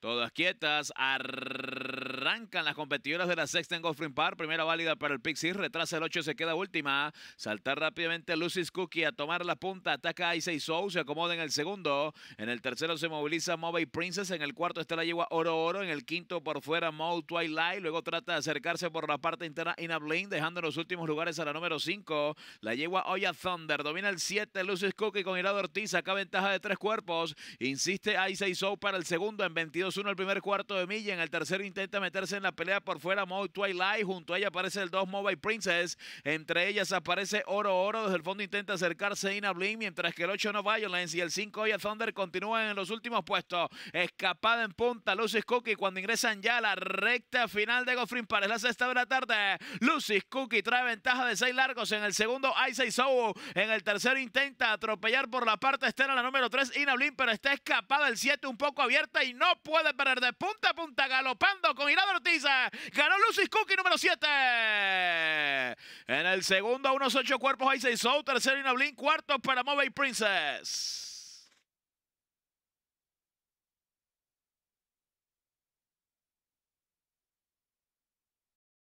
Todas quietas. Arrancan las competidoras de la sexta en Spring Park. Primera válida para el Pixie. Retrasa el 8, se queda última. Saltar rápidamente Lucy's Cookie a tomar la punta. Ataca Ice Soul. Se acomoda en el segundo. En el tercero se moviliza Moby Princess. En el cuarto está la yegua Oro Oro. En el quinto por fuera Moe Twilight. Luego trata de acercarse por la parte interna Inabling Dejando los últimos lugares a la número 5. La yegua Oya Thunder. Domina el 7. Lucy's Cookie con Irado Ortiz. Acá ventaja de tres cuerpos. Insiste Ice Soul para el segundo. En 22-1 el primer cuarto de milla. En el tercero intenta meter en la pelea por fuera Moe Twilight. Junto a ella aparece el 2 Mobile Princess. Entre ellas aparece Oro Oro. Desde el fondo intenta acercarse Ina Bling. Mientras que el 8 No Violence y el 5 Oya Thunder continúan en los últimos puestos. Escapada en punta Lucy Cookie cuando ingresan ya a la recta final de Gofrín para La sexta de la tarde. Lucy Cookie trae ventaja de 6 largos. En el segundo Ice Sow. En el tercero intenta atropellar por la parte externa la número 3 Ina Bling. Pero está escapada el 7 un poco abierta y no puede perder de punta a punta galopando con irada Esteban Ganó Lucy Cookie número 7. En el segundo, unos ocho cuerpos, Ahí seis hizo. Tercero, Inablin. Cuarto para Mobile Princess.